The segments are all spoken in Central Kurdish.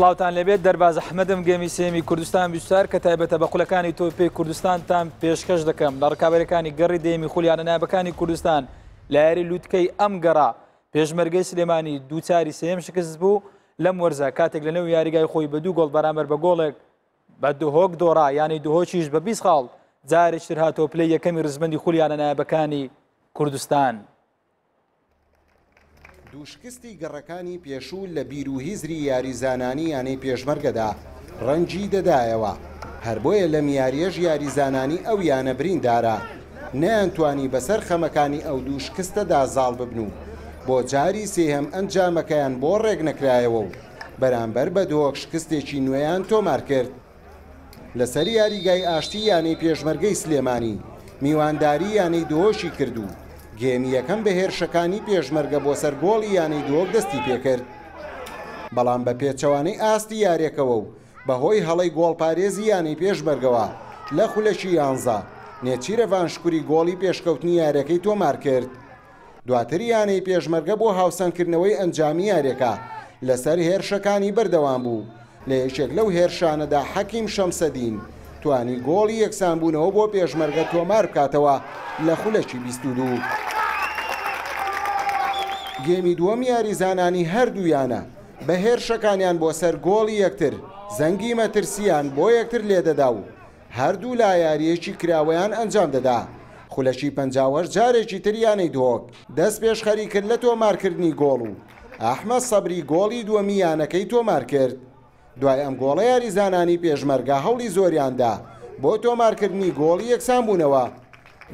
سلااوان لەبێت دەرباز حمەدم گەمی سێمی کوردستان بیستار کە تایبەتە بە قولەکانی تۆپی کوردستانتان پێشکەش دەکەم لە ڕکابەرەکانی گەڕی دێمی خولیانە نابەکانی کوردستان لە یاری لووتکەی ئەم گەڕا پێشمەرگەی سلێمانی دووچاری سێم شکست بوو لەم وەرزە کاتێک لە نەو یاریگای خۆی بە دوو گۆڵ بەرامەر بە گۆڵێک بە دوهۆک دۆڕا یانی دهۆکیش بە 20 خاڵ جارێک تر هاتۆ پلی یەکەمی ڕزمەندی خولیانە نایبەکانی کوردستان. دووشکستی گەڕەکانی پێشوو لە بیرروهیزری یاریزانانی یانەی پێشمەرگەدا ڕەنجی دەدایەوە هەر بۆیە لە میارێژ یاریزانانی ئەو یانە بریندارە نەیانتوانی بەسەر خەمەکانی ئەو دووشکستەدا زاڵ ببن و بۆ جاری سێهم ئەنجامەکەیان بۆ ڕێک نەکرایەوە و بەرامبەر بە دۆک شکستێکی نوێیان تۆمار کرد لەسەری یاریگای ئاشتی یانەی پێشمەرگەی سلێمانی میوانداری یانەی دۆشی کردو گێمی یەکەم بە هێرشەکانی پێشمەرگە بۆ سەر گۆڵی یانەی دووەک دەستی پێکرد. بەڵام بە پێچەوانەی ئاستی یاریەکەوە و بەهۆی هەڵی گۆڵپارێزی یانەی پێشبەرگەوە لە خولەشی یانزا نێچیرە ڤانشکوری گۆڵی پێشکەوتنی یارەکەی تۆمار کرد. دواتر یانەی پێشمەرگە بۆ هاوسەنکردنەوەی ئەنجامی یاریەکە لەسەر هێرشەکانی بەردەوام بوو لە یەکێک لەو هێرشانەدا حەکیم شەمسەدین توانی گۆڵی یەکسانبوونەوە بۆ پێشمەرگە تۆمار بکاتەوە لە خولەکی 22. گێمی دووەم یاریزانانی هەردوویانە بە هێرشەکانیان بۆ سەر گۆڵی یەکتر زەنگی مەترسیان بۆ یەکتر لێدەدا و هەردوو لا یاریەکی کراوەیان ئەنجام دەدا. خولەکی پنجاوەش جارێکی تریانەی دۆک دەست پێش خەری کرد لە تۆمارکردنی گۆڵ و ئەحمە سەبری گۆڵی دووەمیانەکەی تۆمار کرد. دوای ئەم گۆڵە یاریزانانی پێشمەرگا هەوڵی زۆریاندا بۆ تۆمارکردنی گۆڵی یەکسان بوونەوە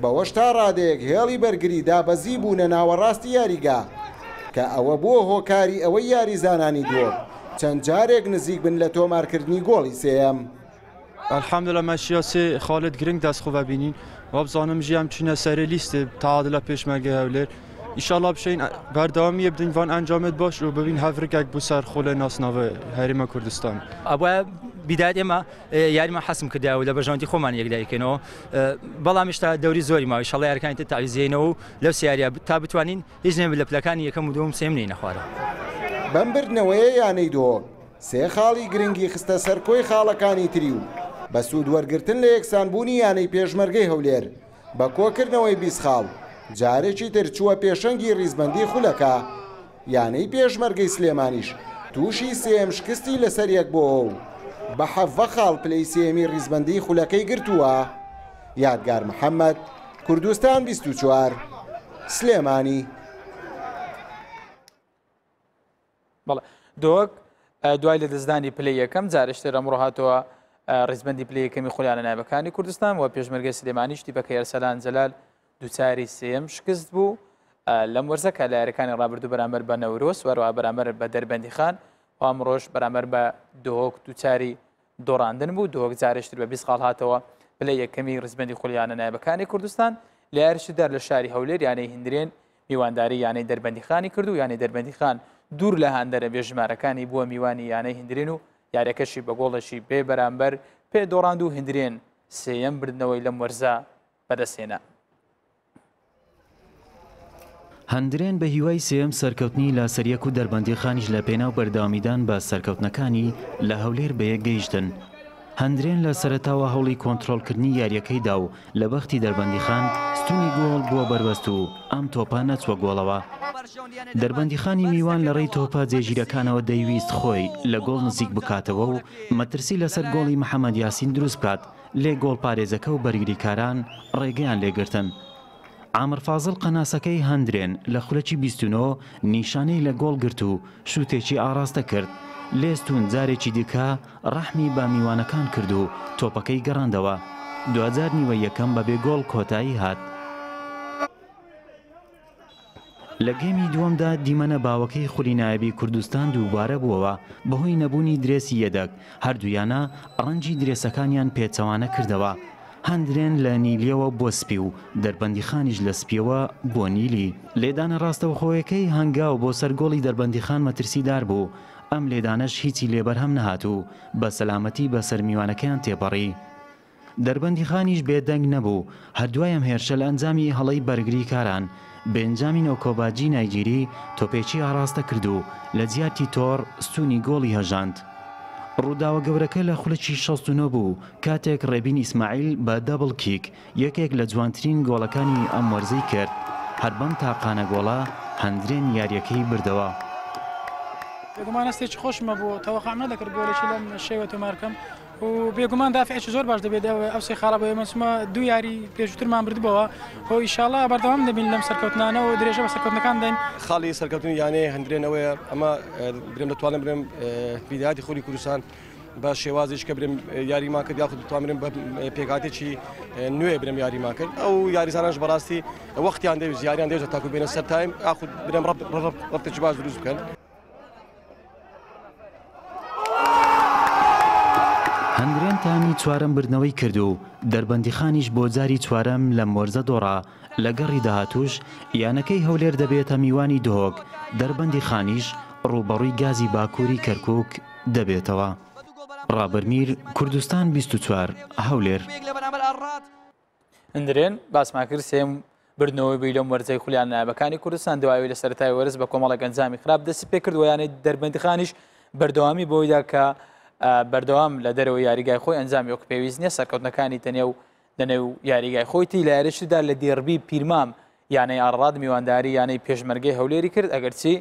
بەوەشتا ڕادەیەک هێڵی بەرگریدا بەزی بوونە ناوەڕاستی یاریگا کە ئەوە بۆ هۆکاری ئەوەی یاریزانانی دووە چەند جارێک نزیک بن لە تۆمارکردنی گۆڵی سێم. الحمد لە مەشیاسی خاڵت گرنگ دەستخۆ بینین وە بزانم ژیان چینە سەرری لیستێ تاعاد لە پێشمەگە هەولێر. ئیشاڵا بشین بەردەوامیە بدەین وان ئەنجامت باش و ببین هەفرێکێک بۆ سەر خۆ لە ناسناوە هەرێمە کوردستان. ئەوە بیداد ئێمە یاریمە حەسم کردیاو لە بەژانتی خۆمان یەکدایکەنەوە بەڵام شتا دەوری زۆری ماوە شڵی یارکانی تاویزیینەوە لەو سیاریا تا بتوانین هیچ نێ لە پلەکانی یەکەم و دوم سێمنی نەخوارە. بەم بردنەوەیە یانەی دۆ سێ خاڵی گرنگی خستە سەرکۆی خاڵەکانی تری و بە سوود وەرگتن لە یەکسانبوونی یانەی پێشمەرگەی هەولێر بە کۆکردنەوەی بیست خاڵ. جارێکی دەرچووە پێشەنگی ریزبندی خولەکە یانەی پێشمەرگەی سلێمانیش تووشی سێم شکستی لەسەر یەک بۆ ئەو بە حەڤە خاڵ پلەی سێمی ریزبندی خولەکەی گرتووە یادگار محەممەد کوردستان 24 سلێمانی دۆک دوای لە دەستدانی پلی یەکەم جارشتێ ئەمڕۆ هاتەوە ڕزبندی پلی یەکەمی خولیانە نابەکانی کوردستان و پێشمەرگە سلێمانیشتی بەکە یارسەلان جەلال دووچاری سێم شکست بوو لەم وەرزە کالارەکانی ڕابردوو بەرامەر بە نەورۆس وەرەوە بەرامەر بە دەربەندی خان ئامڕۆژ بەرامەر بە دۆک دووچاری دۆڕاندن بوو دۆک جارشتر بە 20 خاڵ هاتەوە پلە یەکەمی ڕزبندی خولیانە نایبەکانی کوردستان لایرشی دەر لە شاری هەولێر یانەی هندرێن میوانداری یانەی دەربەندی خانی کردو یانەی دەربەندی خان دوور لە هەندەرە بێژمارەکانی بووە میوانی یانەی هندرێن و یارەکەشی بە گۆڵەشی بێ بەرامبەر پێ دۆڕاند و هندرێن سێەم بردنەوەی لەم وەرزە بەدەسێنە هەندرێن بە هیوای سێم سەرکەوتنی لا سەریەک و دەربەندی خانیش لە پێناو بەردامیدان بە سەرکەوتنەکانی لە هەولێر بەیە گەیشتن. هەندرێن لە سەرتاوە هەوڵی کۆنتترۆلکردنی یاریەکەیدا و لە بەختی دەربەندی خان ستونی گۆڵ بووە بەربەست و ئەم تۆپان نەچوە گۆڵەوە. دەربەندی خانی میوان لە ڕێی تۆپە جێژیرەکانەوە دەیویست خۆی لە گۆڵ نزیک بکاتەوە و مەترسی لەسەر گۆڵی محەممەد یاسین دروست بکات لێ گۆڵ پارێزەکە و بەرگریکاران ڕێگەیان لێگرتن. ئامر فازل قەناسەکەی هەندرێن لە خولەکی بیستنۆ نیشانەی لە گۆڵ گرت و شوتێکی ئاراستە کرد لێستون جارێکی دیکە ڕەحمی بامیوانەکان کرد و تۆپەکەی گەڕاندەوە دوجار نیوە یەکەم بە بێگۆڵ کۆتایی هات لە گەمی دووەمدا دیمەنە باوەکەی خولینایبی کوردستان دووبارە بووەوە بەهۆی نەبوونی درێسی یەدەک هەردوویانە ڕەنجی درێسەکانیان پێچەوانە کردەوە هەندرێن لە نیلیەوە بۆ سپی و دەربەندیخانیش لە سپیەوە بۆ نیلی لێدانە ڕاستەوخۆیەکەی هەنگاو بۆ سەرگۆڵی دەربەندیخان مەترسیدار بوو ئەم لێدانەش هیچی لێبەرهەم نەهاتوو بە سەلامەتی بەسەر میوانەکەیان تێپەڕی دەربەندی خانیش بێدەنگ نەبوو هەردوایەم هێرشە لە ئەنجامی هەڵەی بەرگری کاران بێنجامی نەوکۆباجی نایگیری تۆپێکی ئاراستە کردو لە جیاتی تۆڕ ستونی گۆڵی هەژاند ڕووداوە گەورەکە لە خولەکی 16 بوو کاتێک ڕێبین ئیسماعیل بە دەبڵ کیک یەکێک لە جوانترین گۆڵەکانی ئەم وەرزەی کرد هەربەم تاقانە گۆڵا هەندرێن یاریەکەی بردەوە. گومانەستێکی خۆشمە بوو تەوەخام نەدەکرد گۆلێکی لەم شێوە تۆمارکەم و بێگومان دافعێکی زۆر باش دەبێت ئەو سێ خراپ ئێمەسممە دو یاری پێشترمان بردبەوە هۆ ئیشاالله بەردەوام دەبین لەم سەرکەوتنانەوە و درێژە بە سەرکەوتنەکان دەین خاڵی سەرکەوتنی یانەیە هەندرێنەوەی ئەمە برێم دەتوانم برێم بیداتی خوری کوردستان بە شێوازیش کە برم یاریما کرد یاخود بتوانم بە پێکاتێکی نوێ برم یاریما کرد ئەو یاریزانانش بەڕاستی وەختیان دەویست یاریان دەێت تاکو بێنە سەر تایم ئاخود برم ڕەتەجی باز دروست بکەن. هەنگرێن تامی چوارەم بردنەوەی کرد و دەربەندیخانیش بۆ جاری چوارەم لە مۆرزە دۆڕا لەگەڕی داهاتوش یانەکەی هەولێر دەبێتە میوانی دهۆک دەربەندی خانیش ڕووبەڕووی گازی باکووری کەرکک دەبێتەوە. ڕابرمیر کوردستان 24 هەولێر هەندرێن باسماکرد سێم بردنەوەی بی لەم وەرزەی خولیان نابەکانی کوردستان دوایی لە سەرای وەرز بە کۆمەڵە گەنجامی خراپ دەست پێ کردویانەی دەربندخانیش بەردەوامی بۆیدا کە بەردەوام لە دەرەوە یاریگای خۆی ئەنجامی وەک پێویست نیە سەرکەوتنەکانی تەنێ و دەنێ و یاریگای خۆیتی لە یارشیدا لە دیێربی پیرمام یانەی ئاڕاد میوانداری یانەی پێشمەرگی هەولێری کرد ئەگەرچی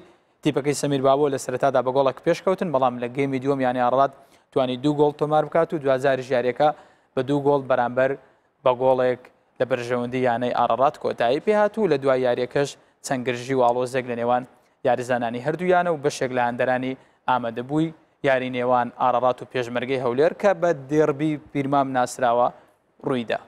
تیپەکەی سەمیر بابۆ لە سەرتادا بە گۆڵک پێشکەوتن بەڵام لە گەیمی دووەم یانی ئاڕات توانی دوو گۆڵ تۆمار بکات و دوزار ژارەکە بە دوو گۆڵ بەرامبەر بە گۆڵێک لە بەرژەوەندی یانەی ئاڕات کۆتایی پێهات و لە دوای یاریەکەش چەنگرژی و ئاڵۆزێک لە نێوان یاریزانانی هەردوویانە و بەشێک لە هەندەرانی ئامادەبووی یاری نێوان ئارەڕات و پێشمەرگەی هەولێر کە بە دێربی پیرمام ناسراوە ڕوویدا.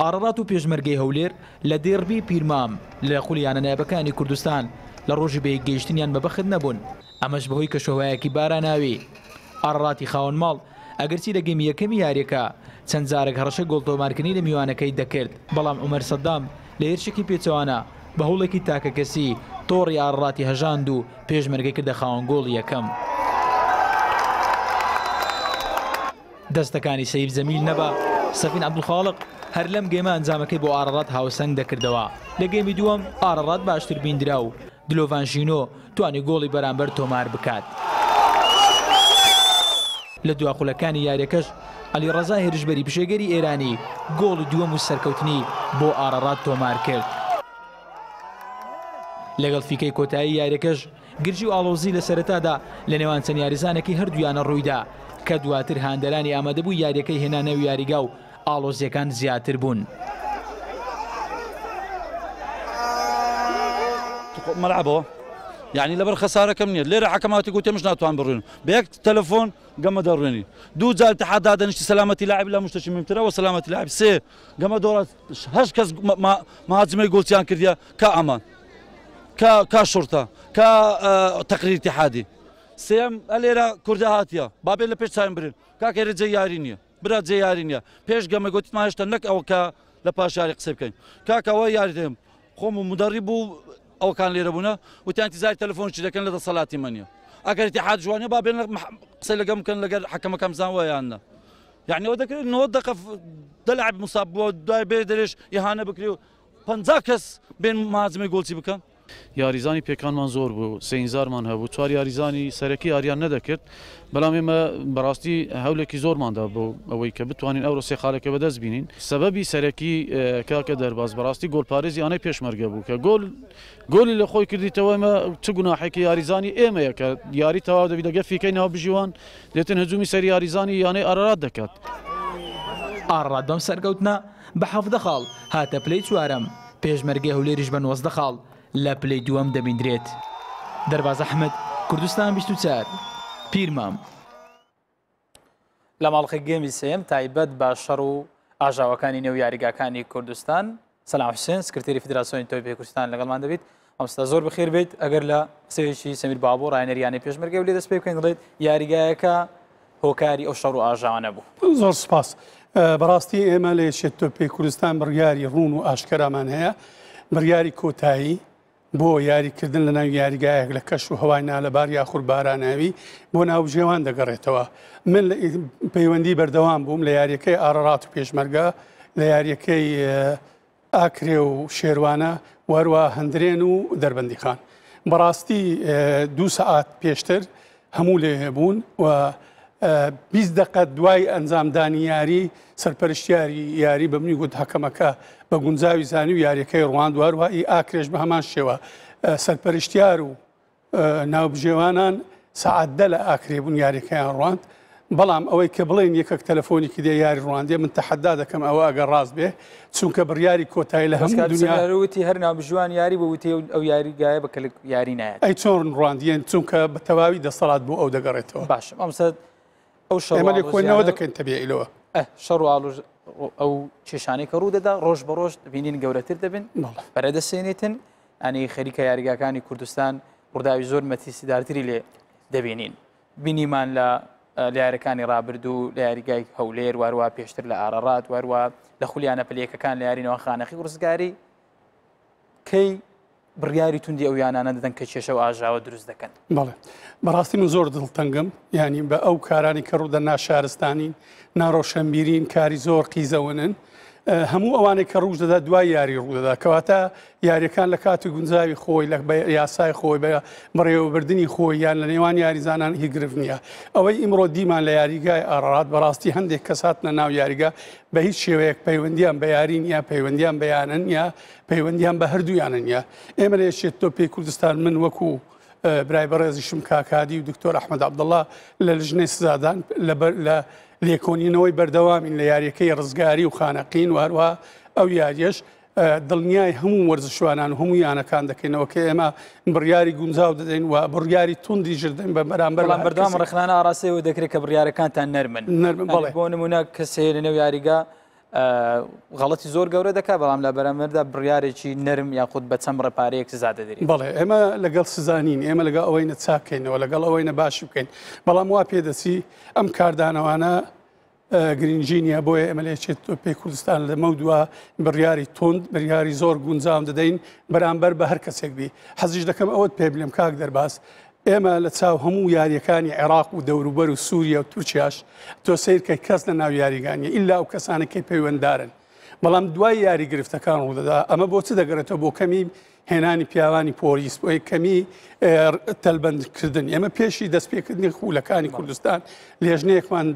ئارەڕات و پێشمەرگەی هەولێر لە دێربی پیرمام لە قولیانە نایبەکانی کوردستان لە ڕۆژی بێگەیشتنیان بەبخت نەبوون ئەمەش بەهۆی کە شۆهایەکی باراناوی ئارڕاتی خاون ماڵ ئەگەرچی لە گەمی یەکەمی یاریەکە چەند جارێک هەڕەشە گڵتۆمارکردنی لە میوانەکەی دەکرد بەڵام عمەر سەدام لە هێرشێکی پێچوانە بە هەوڵێکی تاکەکەسی تۆڕی ئاڕاتی هەژاند و پێشمەرگی کردە خاوەنگۆڵی یەکەم. دەستەکانی سەیب زەمیل نەبا سەفین عبدخاڵق هەر لەم گەێمە ئەنجامەکەی بۆ ئارڕات هاوسنگ دەکردەوە لە گەێمی دووەم ئارڕات باشتر بیندرا و دلۆڤانشینۆ توانی گۆڵی بەرامبەر تۆمار بکات. لە دواخولەکانی یاریەکەش علی ڕزای هێرشبەری پشێگەری ئێرانی گۆڵ دووەم و سەرکەوتنی بۆ ئارڕات تۆمار کرد. لەگەڵ فیکەی کۆتایی یاریەکەش گرجی و ئاڵۆزی لە سەرەتادا لە نێوان چەند یاریزانێکی هەردویانە ڕوویدا کە دواتر هاندەرانی ئامادەبوو یاریەکەی هێنانە و یاریگا و ئاڵۆزیەکان زیاتر بوون. مەلعبەوە یعنی لەبەر خسارەکەم نیە لێرە حکەماتی گوتێ مش ناتوان بڕێن بەیەک تەلەفۆن گەمە دەڕێنی دوو جار تحدا دەنیشتی سەلامەتی لاعب لە مشتەشی ممترەوە سەلامەتی لاعب سێ گەمە دۆڕات هەش کەس مهاجمەی گۆچیان کردیا کە ئەمان كشرطه كتقرير آه، اتحادي سيم اليرا كردهاتيا هاتيا بيش سامبرين برين كاك ايري جيارينيا برا جيارينيا بيش قام قلت ما هشتا نك او كا لباش ياري قصيب كاين كاك او ياردم خوم مدربو او كان ليرا بونا وتانتي زاي تليفون شدا كان لدى صلاه مانيا اكر اتحاد جوانيا بابيل قصي لقى كان لقى حكم كم زان ويا عنا يعني وذاك نوضق دلعب مصاب وداي بيدريش بكريو بكري بنزاكس بين مازمي قولتي بكان یاریزانی پێکانمان زۆر بوو سزارمان هەبوو چوار یاریزانی سەرەکی یاریان نەدەکرد بەڵام ئێمە بەڕاستی هەولێکی زۆرماندا بوو ئەوەی کە بتوانین ئەو ڕۆسی خالەکە بەدەست بینین سەبەبی سەرەکی کاکە دەرباز بەڕاستی گۆلپارێزی ئەانەی پێشمەرگە بوو کە گۆل گۆلی لە خۆی کردیتەوە ئمە چ گوناحێکی یاریزانی ئێمەیە کە یاری تەواو دەبی دەگە فیکەی ناو بژیوان دێتن هەجومی سەری یاریزانی یانەی ئارارات دەکات. ئاڕادەم سەرگەوتنا بە حەفدە خاڵ هاتە پلەی چوارەم پێشمەرگێ هەولێریش بە نۆزدە خاڵ لە پلەی دووەم دەبیندرێت دەرباز ئەحمد کوردستان 24 پیرمام لە ماڵخی گەمی سم تایبەت بە شەڕ و ئاژاوەکانی نێو یاریگاکانی کوردستان سلام حسێن سکرێری فدراسۆنی تۆپی کوردستان لەگەڵمان دەبیت ئەمستا زۆر بخیر بێت ئەگەر لە سێویی سمیر بابۆ ڕایەنریانی پێشمەرگە لێ دەست پێ بکەین دڵێت یاریگایەکە هۆکاری ئەو شەڕ و ئاژاوانە بوو زۆر سپاس بەڕاستی ئێمە لێ شێت تۆپی کوردستان بڕیاری ڕون و ئاشکرامان هەیە بڕیاری کۆتایی بۆ یاریکردن لە ناو یاریگایەک لە کەش و هەوای نالەبار یاخور باراناوی بۆ ناوژێوان دەگەڕێتەوە من پەیوەندی بەردەوام بووم لە یاریەکەی ئارەڕات و پێشمەرگا لە یاریەکەی ئاکرێ و شێوانە وەروە هەندرێن و دەربندیخان بەڕاستی دوو سەعات پێشتر هەموو لێ بوون و 20 دقه دوای ئەنجامدانیاری سەرپەرشتیاری یاری بە منی گوت حەکەمەکە بە گونجاوی زانی و یاریەکەی ڕوان دووارهایی ئاکرێش بە هەمان شێوە سەرپەرشتیار و ناوبژێوانان سعددە لە ئاکرێبوون یاریەکەیان ڕواند بەڵام ئەوەی کە بڵین یەکەک تەلفۆنیکی دێ یاری ڕواندێ من تەحەدا دەکەم ئەوە ئەگە ڕاست بێ چونکە بڕیاری کۆتایی لە هەمووتی هەر ناوبژوان یاری بە وتی ئەو یاریگایە بە یاری نایە ئەی چۆن ڕواندیان چونکە بە تەواوی دەسەڵات بوو ئەو دەگەڕێتەوە باشم ئەمسە ئەو شەمەلی کۆنەوە دەکەین تەبیعیلەوە شەڕ ئاڵژ ئەو کێشانەی کە ڕوودەدا ڕۆژ بە ڕۆژ بینین گەورەتر دەبن بەرەدەسێنێتن ئەنی خەریکە یاریگاکانی کوردستان ڕووداوی زۆر مەتیسیدارتری لێ دەبینین بینیمان لە لارەکانی ڕابردوو لە یاریگای هەولێر وارووا پێشتر لە ئارەڕات وارووا لە خولیانە پلەکەکان لە یارینەوە خانەخی ورزگاری کەی بڕیاری توندی ئەو یانانە دەدەن کە کێشە و ئاژاوە دروست دەکەن بڵێ بەڕاستی من زۆر دڵتەنگم ینی بە ئەو کارانی کە ڕوودە ناشارستانین ناڕۆشەمبیرین کاری زۆر قیزەونن هەموو ئەوانێک کە ڕوژ دەدا دوای یاری ڕوودەدا کەواتە یاریەکان لە کاتی گونجاوی خۆی لە یاسای خۆی بە بڕێوەبردننی خۆی یان لە نێوان یاریزانان هی گرفت نییە ئەوەی ئیمڕۆ دیمان لە یاریگای ئارات بەڕاستی هەندێک کەساتنە ناو یاریگا بە هیچ شێوەیەک پەیوەندیان بە یارین یا پەیوەندیان بەیانن یا پەیوەندیان بە هەردوویانن یا ئێمە لێشێت تۆ پێی کوردستان من وەکوو. برای بەڕێزیشم کاکادی و دکتۆر ئەحمد عبدڵە لە لژنەی سزادان لە لێکۆنینەوەی بەردەوامین لە یاریەکەی ڕزگاری و خانەقین و هەروە ئەو یاریەش دڵنیای هەموو وەرزشوانان هەموو یانەکان دەکەینەوە کە ئێمە بڕیاری گونجاو دەدەین و بڕیاری توندی ژردن بە بەرامبەر بەردام ڕخنان ئاراسەوە دەکرێت کە بڕیارەکانتان نەرمن نەرمن بۆ نمونە کەسێ لەنێو یاریگە غەڵەتی زۆر گەورە دەکا بەڵام لە بەرەمەردا بڕیارێکی نەرم یاخود بە چەم ڕەپارەیەک سزا دەدرێت بەڵێ ئێمە لەگەڵ سزانین ئێمە لەگەڵ ئەوەی نەچاکەینەوە لەگەڵ ئەوەی نەباش بکەین بەڵام وا پێدەسی ئەم کاردانەوانە گرنگجی نیە بۆیە ئەمە لێچێت پێی کوردستان لەمە دووە بڕیاری تند بڕیاری زۆر گونجام دەدەین بەرامبەر بە هەر کەسێک بی حەزیش دەکەم ئەوەت پێ بلێم کاک دەرباس ئێمە لە چاو هەموو یاریەکانی عێراق و دەوروبەر و سووریا و تورکیاش تۆ سیرکە کەس لە ناو یاریگانیە ئللا و کەسانەکەی پەیوەنددارن بەڵام دوای یاری گرفتەکان ڕوودەدا ئەمە بۆچی دەگەرێتەوە بۆ کەمی هێنانی پیاوانی پۆلیس بۆی کەمی تەلبندکردن ئێمە پێشی دەستپێکردنی خولەکانی کوردستان لێژنەیەکمان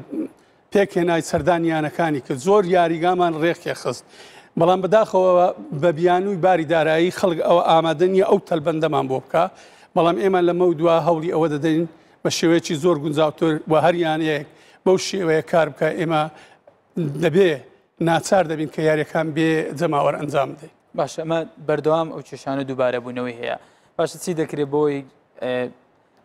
پێکهێنای سەردانیانەکانی کرد زۆر یاریگامان ڕێکێ خست. بەڵام بەداخەوە بە بیانووی باری دارایی خەڵک ئەوە ئامادەنیە ئەو تەلبەندەمان بۆ بکە بەڵام ئێمە لەمە دوا هەوڵی ئەوە دەدەین بە شێوەیەکی زۆر گونجاوتۆر و هەریانەیەک بەو شێوەیە کار بکە ئێمە دەبێ ناچار دەبین کە یاریەکان بێ جەماوەەر ئەنجام بدەین باش ئەمە بەردەوام ئەو کێشانە دووبارە بوونەوەی هەیە باشە چی دەکرێت بۆی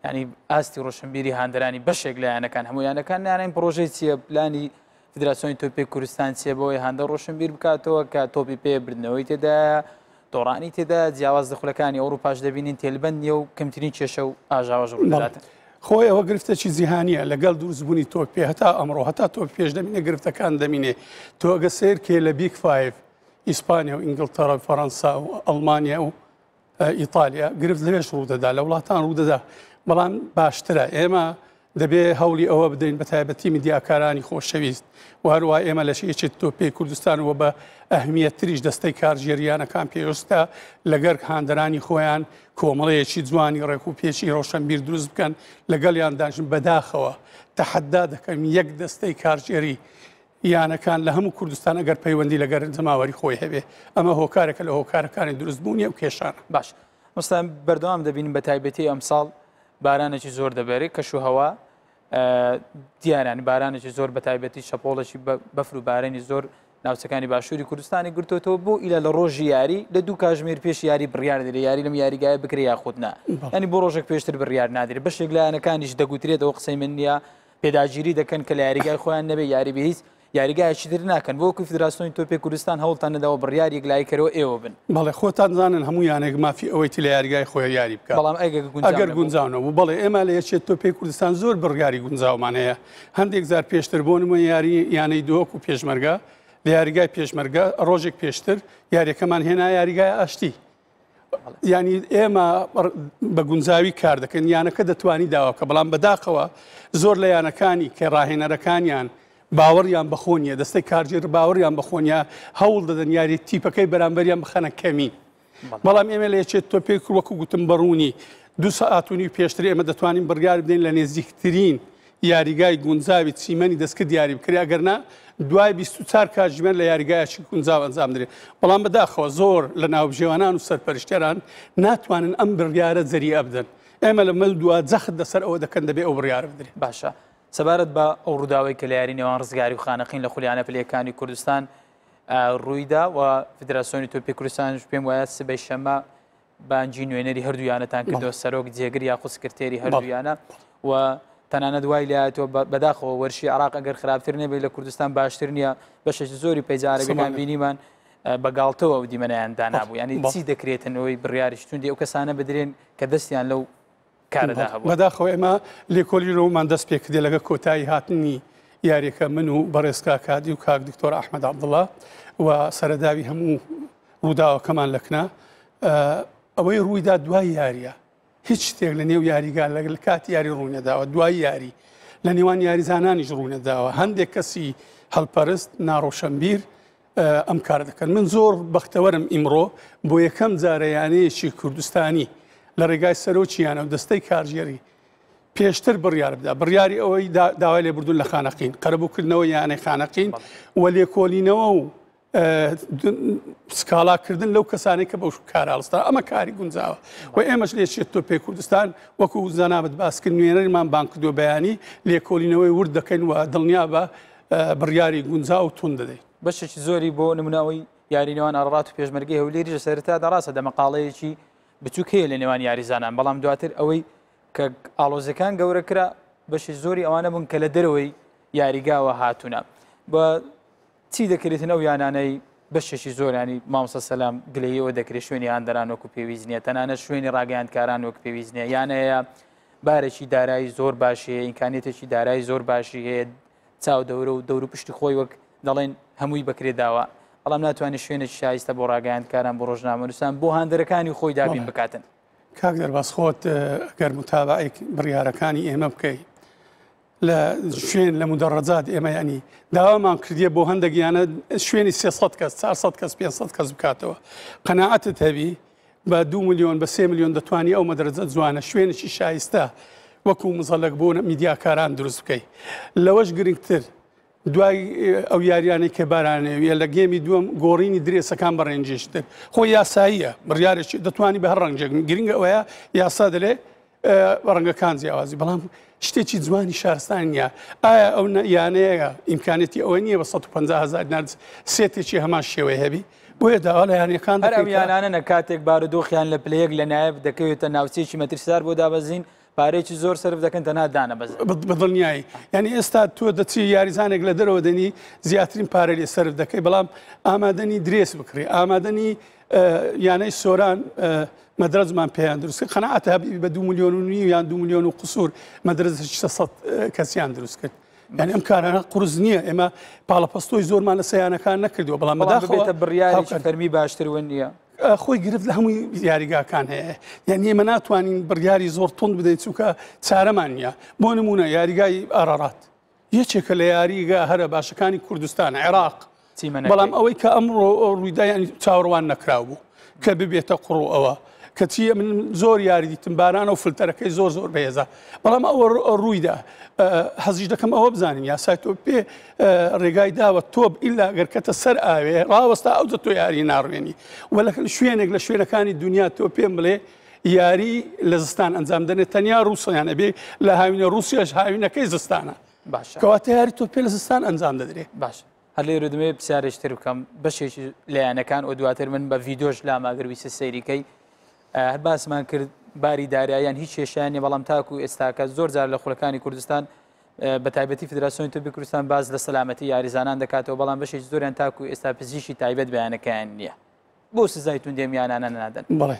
ینی ئاستی ڕۆشنبیری هاندرانی بەشێک لایەنەکان هەمویانەکان نانین پرۆژەی چیە پلانی فدراسۆنی تۆپی کوردستان چێ بۆی هەندە ڕۆشنبیر بکاتەوە کە تۆپی پێ بردنەوەی تێدایە دۆڕانی تێدا جیاواز دەخلەکانی ئەوروپاش دەبینین تێلبندنیە و کەمترین کێشە و ئاژاواژ وڵاتن. خۆی ئەوە گرفتە چی زیهانیە لەگەڵ دوورزبوونی تۆ پێ هەتا ئەمڕۆ هەتا تۆ پێش دەمینە گرفتەکان دەمینێ تۆگە سیر کێ لە بیک فایف ئیسپانیا و ئینگلتەرە فەەنسا و ئەلمانیا و ئیتالیا گرفت لەوێش ڕوودەدا لە وڵاتان ڕوودەدا بەڵام باشترە ئێمە دەبێ هەولی ئەوە بدەین بە تایبەتی میدیاکارانی خۆشەویست و هەروە ئێمە لە شێچێت تۆپی کوردستان و بە ئەهمیەتریش دەستەی کارژێریانەکان پێویستە لەگەر هاندرانی خۆیان کۆمەڵەیەکی جوانی ڕێک و پێچی ڕۆشنبیر دروست بکەن لەگەڵیان دانژن بەداخەوە تەحەدا دەکەم یەک دەستەی کارژێری یانەکان لە هەموو کوردستان ئەگەر پەیوەندی لەگەر جەماوەری خۆی هەبێ ئەمە هۆکارێکە لە هۆکارەکانی دروستبوونی و کێشانە باش مستان بەردەوام دەبینم بە تایبەتی ئەمساڵ بارانێکی زۆر دەبێت کەش و هەوا دیارانی بارانێکی زۆر بە تایبەتی شەپۆڵەشی بەفر و بارێنی زۆر ناوچەکانی باشووری کوردستانی گرتوتەوە بۆ ئیلا لە ڕۆژی یاری لە دوو کاژمێر پێش یاری بڕیار دەێت یاری لەم یاریگایە بکری یا خودنا ینی بۆ ڕۆژێک پێشتر بڕیار نادرێت بەشێک لایەنەکانیش دەگوترێتەوە قسەی من نیە پێداگیری دەکەن کە لە یاریگای خۆیان نەبێ یاری بە هیچ یاریگایەکی در ناکەن بۆکو فدراسۆنی تۆپی کوردستان هەوڵتان نەداوە بڕیارێک لایکەرەوە ئێوە بن بەڵێ خۆتان زانن هەموو یانێک مافی ئەوەی لە یاریگای خۆی یاری بکە بەڵام ئەگەر گونجاونەوە بڵێ ئێمە لە یەکێت تۆپی کوردستان زۆر بڕیاری گونجاومانەیە هەندێک زار پێشتر بۆنمە یاری یانەی دۆک و پێشمەرگە لە یاریگای پێشمەرگە ڕۆژێک پێشتر یاریەکەمان هێنا یاریگای ئاشتی. ینی ئێمە بە گونجاوی کار دەکەن یانەکە دەتوانی داواکە بەڵام بەداخەوە زۆر لە یانەکانی کە ڕاهێنەرەکانیان باوەڕیان بخۆنیە دەستەی کارجێر باوەڕیان بخۆنیە هەوڵ دەدەن یاری تیپەکەی بەرامبەریان بخەنە کەمی بەڵام ئێمە لە یەچێت تۆ پێی کوڕوەکو گوتم بڕوونی دو سەعاتونی پێشتر ئێمە دەتوانین بڕیار بدەین لە نێزیکترین یاریگای گونجاوی چیمەنی دەستکە دیاری بکریاگەرنا دوای 24 کاتژمێن لە یاریگایەکی گونجاو ئەنجام درێ بەڵام بەداخەوە زۆر لە ناوبژێوانان و سەرپەرشتێران ناتوانن ئەم بڕیارە جەریە بدەن ئێمە لە مەل دووە جەخت دەسەر ئەوە دەکەن دەبێ ئەو بڕیار بدرێت باشە. سەبارەت بە ئەو ڕووداوی کە لە یاری نێوان ڕزگاری و خانەقین لە خولیانە پلەکانی کوردستان ڕوویدا و فدراسۆنی تۆپی کوردستانش پێم وایە سبەی شەمە بانجی نوێنەری هەردوویانەتان کردەوە سەرۆک جێگر یا قوسکرتێری هەردوویانە و تەنانە دوای لایەوە بەداخەوە وەرشی عراق ئەگەر خراپتر نەبێت لە کوردستان باشتر نییە بەشش زۆری پەیجارەبیمان بینیمان بەگاڵتەوە و دیمەنیان دانابوو ینی چی دەکرێتنەوەی بڕیاریشتون دی ئەو کەسانە بدرێن کە دەستیان لەو کارەدا هەبوو بەداخۆ ئێمە لێکۆلی ڕۆمان دەست پێکردێ لەگە کۆتایی هاتنی یاریەکە من و بەڕێزکا کادی و کاک دکتۆر ئەحمەد عبدڵە و سەرداوی هەموو ڕووداوەکەمان لەکنا ئەوەی ڕوویدا دوای یاریە هیچ شتێک لە نێو یاریگان لەگەل کاتی یاری ڕوونەداوە دوای یاری لە نێوان یاریزانانیش ڕوونەداوە هەندێک کەسی هەڵپەرست ناڕۆشەمبیر ئەم کار دەکەن من زۆر بەختەوەرم ئیمڕۆ بۆ یەکەم جارەیانەیەکی کوردستانی لە ڕێگای سەرۆکییانە و دەستەی کارژێری پێشتر بڕیار بدا بڕیاری ئەوەی داوای لێ بردون لە خانەقین قەرەبووکردنەوە یانە خانەقین و لێکۆلینەوە و سکاڵاکردن لەو کەسانی کە بەو کارالستا ئەمە کاری گونجاوە و ئێمەش لێشێت تۆ پێ کوردستان وەکو زەنابەت باسکرد نوێنەرمان بانکدۆ بەیانی لێکۆلینەوەی ورد دەکەین و دڵنیا بە بڕیاری گونجا و تون دەدەین بەشێکی زۆری بۆ نموناوەی یارینەوەان ئاڕات و پێشمەرگی هەولێری لە سەرتا دەڕاستە دەمەقاڵەیەکی بچووک هەیە لە نێوان یاریزانان بەڵام دواتر ئەوەی کە ئالۆزەکان گەورە کرا بەشی زۆری ئەوانە بوون کە لە دەرەوەی یاریگاوە هاتوونە بە چی دەکرێتن ئەو یانانەی بەشێکی زۆرانی مامسە سەسلام گلەیەوە دەکرێت شوێنی ئاندەران وەکو پێویستنیە تەنانە شوێنی ڕاگەیاندکاران وەک پێویستنیە یانەیە بارێکی دارایی زۆر باشی هەیە ئینکانێتێکی دارایی زۆر باشی هەیە چاو دەورە و دەور و پشتی خۆی وەک دەڵێن هەمووی بکرێداوە بەڵام ناتوانێت شوێنێکی شایستە بۆ ڕاگەیان کاران بۆ ڕۆژنامەنووسان بۆ هەندەرەکانی خۆی دابین بکاتن کاک دەرباس خۆت گەر متابعێک بڕیارەکانی ئێمە بکەیت لە شوێن لە مدەڕزات ئێمە ینی داوامان کردیە بۆ هەندێکیانە شوێنی 300 کەس 400 کەس 500 کەس بکاتەوە قەنەعەتت هەبی بە دو میلیۆن بە سێ میلیۆن دەتوانی ئەو مەدرزە جوانە شوێنشی شایستە وەکو مزەلک بۆ میدیاکاران دروست بکەیت لەوەش گرنگتر دوای ئەو یاریانەی کە بارانەوە لە گێمی دووەم گۆڕینی درێسەکان بەڕێنجێشتر خۆی یاساییە بڕیارێکی دەتوانانی بە هەر ڕنگجێک گرنگە ئەوەیە یاسا دەلێ ڕەنگەکان زیاوازی بەڵام شتێکی جوانی شارستانیا ئایا ئەو یانەیە ئیمکانێتی ئەوە نییە بە 150هزار نرد سێتێکی هەمان شێوەی هەبی بۆیە داواڵە یانەکان هەر ئەم یانانە کاتێک بارودۆخیان لە پلەیەک لە نایب دەکەوێتە ناوچێکی مەترسدار بۆ دابەزین پارێکی زۆر سرف دەکەن تەنادانە بەز بدڵنیایی ینی ئێستا تۆ دەچی یاریزانێک لە دەرەوە دەنی زیاترین پارە لێ سرف دەکەی بەڵام ئامادەنی درێس بکڕی ئامادەنی یانەی سۆران مەدرزمان پێیان دروست خەنەعاتە هەبی بە دو میلیۆن و نی یان دو میلیۆن و قسوور مەدرز کەسیان دروست کرد. یعنی ئەم کارانە قرز نییە ئێمە پاڵەپەستۆی زۆرمان لە سەیانەکان نەکردووە بەڵام بەداخەوێتە بڕیاری فەرمی باشتر نییە. خۆی گرفت لە هەمووی یاریگاکان هەیە یان ئێمە ناتوانین بڕیاری زۆر تند بدەیت چووکە چارەمان نیە بۆ نمونە یاریگای ئارارات یەکێکە لە یاریگا هەرە باشەکانی کوردستان عێراق بەڵام ئەوەی کە ئەمڕۆ ڕوویدایان چاوەڕوان نەکراو بوو کە ببێتە قڕۆ ئەوە کە چیە من زۆر یاری دیتم باران و فلتەرەکەی زۆر زۆر بێزە بەڵام ئەوە ڕوویدا حەزیش دەکەم ئەوە بزانین یاسای تۆ پێ ڕێگای داوە تۆب ئللا گەرکەتە سەر ئاوێ ڕاوەستا ئەو دە تۆ یاری ناڕوێنی وە لە شوێنێک لە شوێنەکانی دنیا تۆ پێم بڵێ یاری لە زستان ئەنجام دەنێت تەنیا رووسیانە بێ لە هاوینە رووسیاش هاوینەکەی زستانە باش کەواتە یاری تۆ پێ لە زستان ئەنجام دەدرێت باش. هەلێ ردمێ پرسیارشتر بکەم بەشێکی لایەنەکان ئۆ دواتر من بە ڤیدۆش لاماگەویسە سەیریکەی هەر باسمان کرد باری داراییان هیچ کێشیانە بەڵام تاکو ئێستاکە زۆر جار لە خولەکانی کوردستان بە تایبەتی فدراسیۆن تو بکوستان باز لە سەلامەتی یاریزانان دەکاتەوە بەڵام بەشێک زۆریان تاکو ئێستا پزیشی تایبەت بەیانەکەیان نییە بۆ سزای توندێمیانانە نادەن بڵێ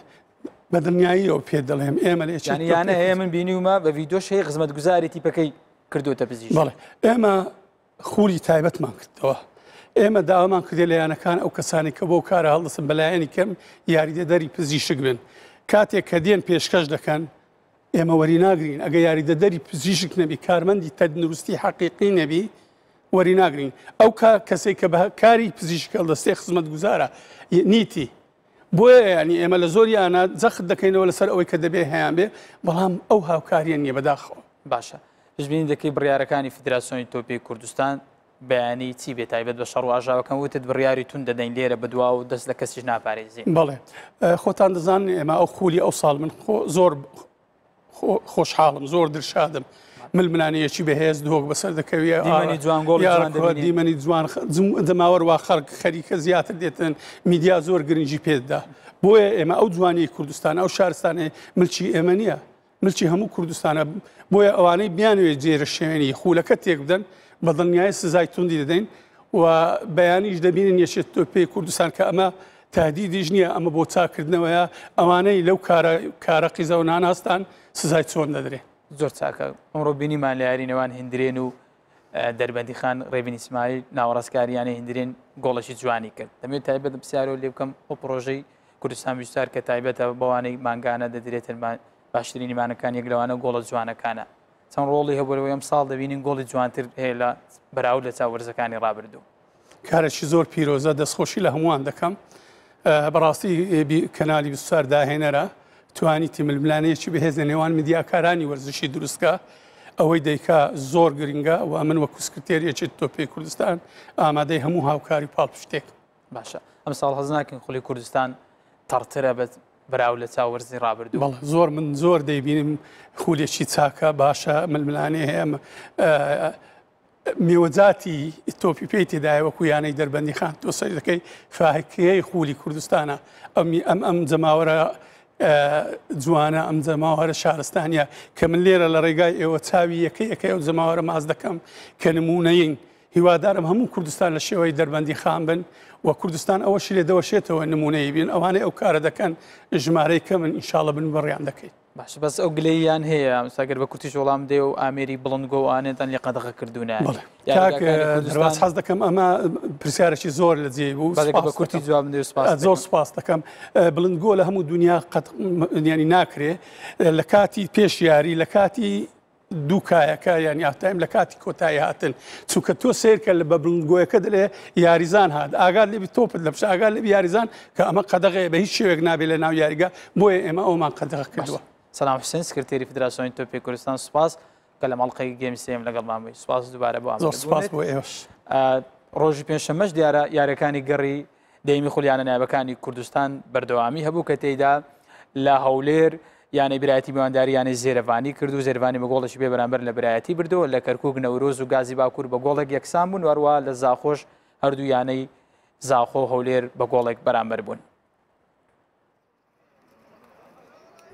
بە دڵنیاییەوە پێ دەڵێم ئێمە یانە هەیە من بینیومە بە ویدۆش هەیە خزمەت گوزاری تیپەکەی کردوتە پزیش بڵێ ئێمە خولی تایبەتمان کردەوە ئێمە داوامان کردێ لەیانەکان ئەو کەسانی کە بۆ کارە هەڵدەسم بەلایەنی کەم یاریدەدەری پزیشک بن کاتێک کە دێن پێشکەش دەکەن ئێمە وەری ناگرین ئەگە یاریدەدەری پزیشک نەبی کارمەندی تەندروستی حقیقی نەبی وەری ناگرین ئەو کەسێک کە بە کاری پزیشکە دەستی خزمەت گوزارە نیتی بۆیە ینی ئێمە لە زۆریانە زەخت دەکەینەوە لەسەر ئەوەی کە دەبێ هەیان بێ بەڵام ئەو هاوکاریان نیە بەداخەوە باشە ژبینی دەکەی بڕیارەکانی فدراسیۆنی تۆپی کوردستان بەیانی چی بێت تایبەت بە شەڕ ئاژاوەکەم وتت بڕیاری تون دەدەین لێرە بدوا و دەست لە کەسیش ناپارێزی بڵێ خۆتان دەزان ئێمە ئەو خولی ئەو ساڵ من زۆر خۆشحاڵم زۆر درشادم ملمانەیەکی بەهێز دۆک بەسەر دەکەویانی جوانگۆڵ دیمەنی جوان دەماوەوا خەرک خەریکە زیاتر دێتن میدیا زۆر گرنگی پێدا بۆیە ئێمە ئەو جوانی کوردستان ئەو شارستانی ملکی ئێمە نییە ملکی هەموو کوردستانە بۆیە ئەوانەی بیانوێت جێرە شوێنی خولەکە تێک بدەن بە دڵنیای سزای توندی دەدەین و بەیانیش دەبینن یەشێت تۆ پێی کوردستان کە ئەمە تهدیدیش نییە ئەمە بۆ چاکردنەوەیە ئەوانەی لەو کارە قیزە و ناناستان سزای چۆن دەدرێت زۆر چاکە ئەمڕۆ بینیمان لە یارینەوان هندرێن و دەربەندی خان ڕێبین ئیسمایی ناوەڕاستکاریانە هندرێن گۆڵەشی جوانی کرد دەمێت تایبەت پرسیارەوە لێ بکەم ئەو پرۆژەی کوردستان ویستار کە تایبەتە بەوانەی ماگانە دەدرێتن باشترین نیمانەکان یەکلەوانە گۆڵە جوانەکانە چەند ڕۆڵی هەبەرەوە ئەم ساڵ دەبینین گۆڵی جوانتر هەیە لە بەراو لە چاوەرزەکانی ڕابردوو کارێکی زۆر پیرۆزە دەستخۆشی لە هەمووان دەکەم بەڕاستی کەنالی بسوار داهێنەرە توانیتی ململانەیەکی بەهێز لە نێوان مدیاکارانی وەرزشی دروستکە ئەوەی دەیکا زۆر گرنگە و من وەکو سکرتێریەکی تۆپی کوردستان ئامادەی هەموو هاوکاری پاڵ شتێک باشە ئەم ساڵ هەزناکن خولی کوردستان تەرترە بێت بەراو لە چاوەرزی ڕابردوو زۆر من زۆر دەیبینم خولێکی چاکە باشە ململانێ هەیە میوەجاتی تۆپی پێی تێدایەوەکو یانەی دەربەندی خان تۆ سەرەکەی فاهکەیە خولی کوردستانە ئەمی ئەم ئەم جەماوەرە جوانە ئەم جەماوەرە شارستانیا کە من لێرە لە ڕێگای ئێوە چاوی یەکەی یەکەی ئەو جەماوەرە ماز دەکەم کە نمونەین هیوادارم هەموو کوردستان لە شێوەی دەربەندی خان بن و کوردستان ئەوە شیرێ دەوەشێتەوە نمونەی بین ئەوانەی ئەو کارە دەکەن ژمارەی کە من ئینشاالە بن بەڕیان دەکەیت باش بەس ئەو گلەیان هەیە ساگەر بە کورتیش وەڵام دێ و ئامێری بڵندگۆوانێتان لە قەدەغ کردوونە دەواز حەز دەکەم ئەمە پرسیارێکی زۆر لە جێ بوو بە کورتی جواب زۆر سپاس دەکەم بڵندگۆ لە هەموو دنیا ینی ناکرێ لە کاتی پێشیاری لە کاتی دووکایەکە یان یاتایم لە کاتی کۆتایی هاتن چووکە تۆ سیرکە لە بەبرنگۆیەکە دەڵێ یاریزان هات ئاگاد لێبی تۆپت لە پش ئاگاد لێبی یاریزان کە ئەمە قەدەغێ بە هیچ شوێک نابێت لە ناو یاریگە بۆیە ئێمە ئەومان قەدەغ کردووە سلام حسین سکرتێری فدراسۆین تۆپی کوردستان سوپاس کە لە مەڵلقی گەمسیم لەگەڵ مامی سوپاس دووبارە بۆ سوپاس بۆ ئێوەش ڕۆژی پێنجشەمەش دیارە یاریەکانی گەڕی دەیمی خولیانە نایبەکانی کوردستان بەردەوامی هەبوو کە تێیدا لە هەولێر یانەی برایەتی میوانداری یانەی زێرەوانی کرد و زێربانی بە گۆڵش بێ بەرامبەر لە برایەتی بردو لە کەرکک نەورۆز و گازی باکوور بە گۆڵێک یەکسان بوون وەروە لە زاخۆش هەردوویانەی زاخۆ هەولێر بە گۆڵێک بەرامبەر بوون.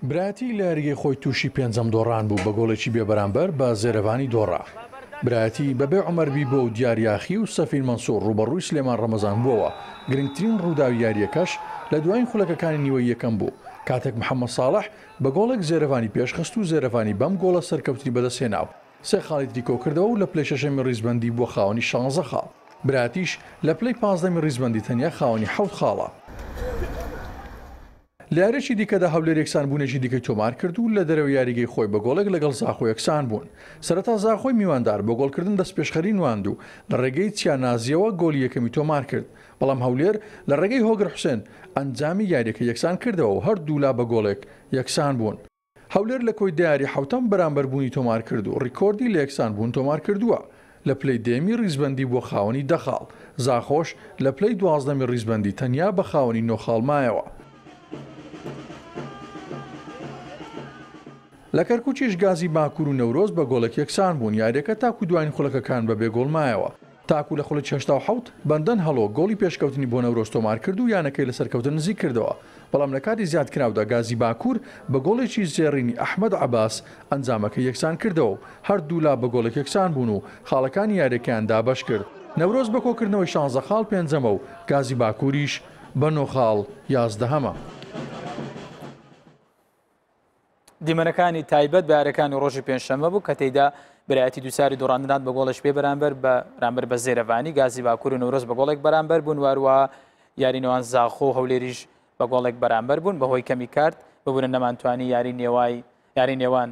براتی لەریگەی خۆی تووشی پێنجەم دۆڕان بوو بە گۆڵێکی بێبەرامبەر بە زێرەوانی دۆڕا. براتی بەبێ عمەربی بۆ و دیاریاخی و سەفین منسۆر ڕوبەڕووی سلێمان ڕەمەزان بووەوە گرنگترین ڕووداوی یاریەکەش لە دوایین خولەکەەکانی نیوە یەکەم بوو کاتێک محەممە ساڵح بە گۆڵێک زێرەوانی پێشخست و زێرەوانی بەم گۆڵە سەرکەوتی بەدەسێناو سێ خاڵی دیکۆ کردەوە و لە پلەی شەشەمی ریزبندی بۆ خاوەنی شانزە خاڵ براتیش لە پلەی پازدەمی ریزبندی تەنیا خاوەنی حەوت خاڵە لارێکی دیکەدا هەولێر یەکسان بوونێکی دیکە تۆمار کرد و لە دەرەوە یاریگەی خۆی بە گۆڵێک لەگەڵ زاخۆ یەکسان بوون سەرەتا زاخۆی میواندار بە گۆڵکردن دەست پێشخەری نواند و لە ڕێگەی چیانازیەوە گۆلی یەکەمی تۆمار کرد بەڵام هەولێر لە ڕێگەی هۆگر حوسێن ئەنجامی یاریەکە یەکسان کردەوە و هەردوو لا بە گۆڵێک یەکسان بوون. هەولێر لە کۆی دیاری حوتەم بەرامبەر بوونی تۆمار کرد و ڕیکۆردی لە یەکسان بوون تۆمار کردووە. لە پلەی دێمی ریزبندی بۆ خاوەنی دەخاڵ زاخۆش لە پلەی دوازدەمی ریزبندی تەنیا بە خاوەنی نۆخاڵمایەوە لە کەرکوچیش گازی باکوور و نەورۆز بە گۆڵک یەکسان بوون یاریەکە تاکو دوین خولەکەکان بە بێگۆڵمایەوە تاکو لە خولە 1970 بەندەن هەڵۆ گۆڵی پێشکەوتنی بۆ نەورۆز تۆمار کرد و یانەکەی لە سەرکەوتن نزیک کردەوە بەڵام لە کاتی زیادکراودا گازی باکوور بە گۆڵێکی زێڕینی ئەحمد عباس ئەنجامەکە یەکسان کردەوە هەردوو لا بە گۆڵک یەکسان بوون و خاڵەکانی یاریەکەیان دابش کرد نەورۆز بەکۆکردنەوەی شانزە خاڵ پێنجەمە و گازی باکووریش بە نۆخاڵ یازدەهەمە. دیمەنەکانی تایبەت بارەکانی ڕۆژی پێنجشەمە بوو کە تێدا برایەتی دووساری دوڕاندنات بە گۆڵش پێ بەرامبەر بە رامبەر بە زێرەوانی گازی باکوور و نورۆز بە گۆڵێک بەرامبەر بوون واروە یارینەوان زاخۆ هەولێریش بە گۆڵێک بەرامبەر بوون بەهۆی کەمی کارت ببوون نەمانتوانی یاری نێوای یاری نێوان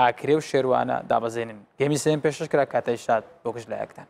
ئاکرێ و شێوانە دابەزێنن گەمی سێن پێشش کرا کاتەی شاد بۆکش لایەکتان